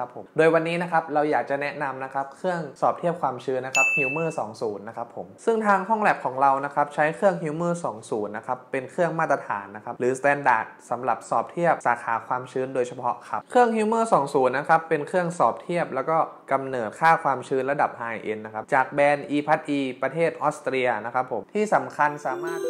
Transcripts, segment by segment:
ครับผมโดยวันนี้นะครับเราอยากจะแนะนำนะครับเครื่องสอบเทียบความชื้นนะครับ Humor 20นะครับผมซึ่งทางห้องแลบของเรานะครับใช้เครื่อง Humor 20นะครับเป็นเครื่องมาตรฐานนะครับหรือ Standard สำหรับสอบเทียบสาขาความชื้นโดยเฉพาะครับ เครื่อง Humor 20นะครับเป็นเครื่องสอบเทียบแล้วก็กำเนิดค่าความชื้นระดับ High End นะครับจากแบรนด์ e p a t e ประเทศออสเตรียนะครับผมที่สำคัญสามารถ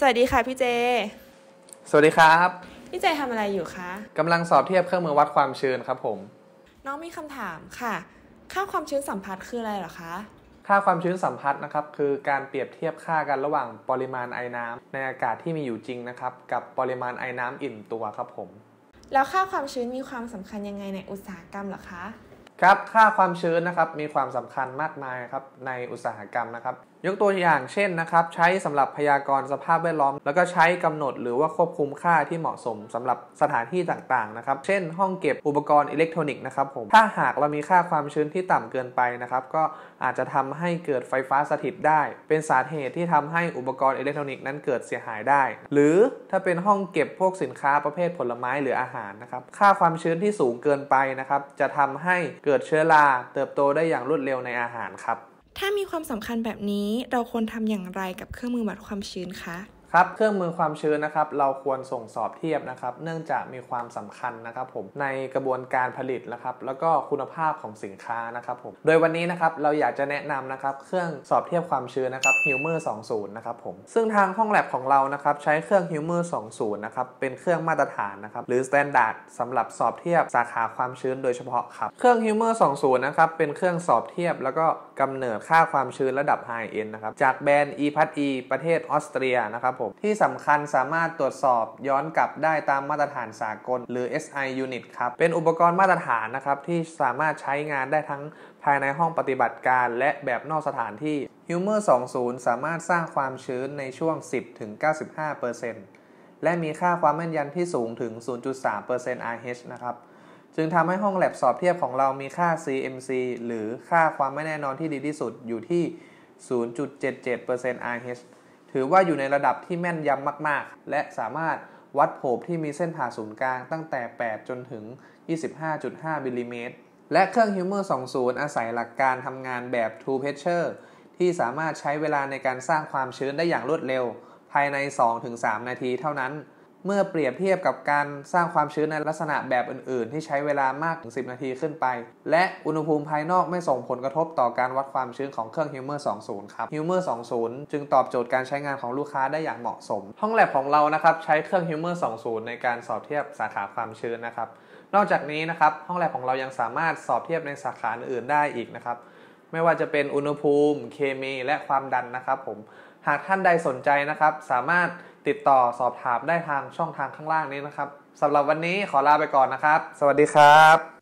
สวัสดีค่ะพี่เจ สวัสดีครับ พี่เจทำอะไรอยู่คะกำลังสอบเทียบเครื่องมือวัดความชื้นครับผม น้องมีคำถามค่ะ ค่าความชื้นสัมผัสคืออะไรหรอคะ ค่าความชื้นสัมผัสนะครับคือการเปรียบเทียบค่ากันระหว่างปริมาณไอน้ำในอากาศที่มีอยู่จริงนะครับ กับปริมาณไอน้ำอิ่มตัวครับผม แล้วค่าความชื้นมีความสำคัญยังไงในอุตสาหกรรมหรอคะครับ ค่าความชื้นนะครับ มีความสำคัญมากมายครับ ในอุตสาหกรรมนะครับ ยกตัวอย่างเช่นนะครับ ใช้สำหรับพยากรณ์สภาพแวดล้อม แล้วก็ใช้กำหนด หรือว่าควบคุมค่าที่เหมาะสมสำหรับสถานที่ต่างๆนะครับ เช่น ห้องเก็บอุปกรณ์อิเล็กทรอนิกส์นะครับผม ถ้าหากเรามีค่าความชื้นที่ต่ำเกินไปนะครับ ก็อาจจะทำให้เกิดไฟฟ้าสถิตได้ เป็นสาเหตุที่ทำให้อุปกรณ์อิเล็กทรอนิกส์นั้นเกิดเสียหายได้ หรือถ้าเป็นห้องเก็บพวกสินค้าประเภทผลไม้หรืออาหารนะครับ ค่าความชื้นที่สูงเกินไปนะครับ จะทำให้เกิดเชื้อราเติบโตได้อย่างรวดเร็วในอาหารครับ ถ้ามีความสำคัญแบบนี้เราควรทำอย่างไรกับเครื่องมือวัดความชื้นคะครับเครื่องมือความชื้นนะครับ เราควรส่งสอบเทียบนะครับ เนื่องจากมีความสำคัญนะครับผม ในกระบวนการผลิตนะครับ แล้วก็คุณภาพของสินค้านะครับผม โดยวันนี้นะครับ เราอยากจะแนะนำนะครับ เครื่องสอบเทียบความชื้นนะครับ h u m e r 20นะครับผม ซึ่งทางห้องแลบของเรานะครับ ใช้เครื่อง h u m e r 20นะครับ เป็นเครื่องมาตรฐานนะครับ หรือ Standard สำหรับสอบเทียบสาขาความชื้นโดยเฉพาะครับ เครื่อง h u m e r 20นะครับ เป็นเครื่องสอบเทียบ แล้วก็กำเนิดค่าความชื้นระดับ High End นะครับ จากแบรนด์ e p a t e ประเทศออสเตรียนะครับผมมที่สำคัญสามารถตรวจสอบย้อนกลับได้ตามมาตรฐานสากล หรือ SI Unit ครับ เป็นอุปกรณ์มาตรฐานนะครับ ที่สามารถใช้งานได้ทั้งภายในห้องปฏิบัติการและแบบนอกสถานที่ h u m e r 20 สามารถสร้างความชื้นในช่วง 10-95%และมีค่าความแม่นยันที่สูงถึง 0.3% RH นะครับ จึงทำให้ห้องแลบสอบเทียบของเรามีค่า CMC หรือค่าความไม่แน่นอนที่ดีที่สุดอยู่ที่ 0.77% RH ถือว่าอยู่ในระดับที่แม่นยำมาก ๆ และสามารถวัดโผบที่มีเส้นผ่าศูนย์กลางตั้งแต่ 8 จนถึง 25.5มิลิเมตร และเครื่องฮิวเมอร์ 20 อาศัยหลักการทำงานแบบ True Pressure ที่สามารถใช้เวลาในการสร้างความชื้นได้อย่างรวดเร็วภายใน 2-3 นาทีเท่านั้นเมื่อเปรียบเทียบกับการสร้างความชื้นในลักษณะแบบอื่น ๆ ที่ใช้เวลามากถึง 10 นาทีขึ้นไป และอุณหภูมิภายนอกไม่ส่งผลกระทบต่อการวัดความชื้นของเครื่อง h u m อ e r 20 ครับ h u m อ e r 20 จึงตอบโจทย์การใช้งานของลูกค้าได้อย่างเหมาะสม ห้องแลบของเรานะครับใช้เครื่อง h u m อ e r 20 ในการสอบเทียบสาขาความชื้นนะครับ นอกจากนี้นะครับ ห้องแลบของเรายังสามารถสอบเทียบในสาขาอื่น ๆ ได้อีกนะครับ ไม่ว่าจะเป็นอุณหภูมิ เคมี และความดันนะครับผมหากท่านใดสนใจนะครับ สามารถติดต่อสอบถามได้ทางช่องทางข้างล่างนี้นะครับสำหรับวันนี้ขอลาไปก่อนนะครับ สวัสดีครับ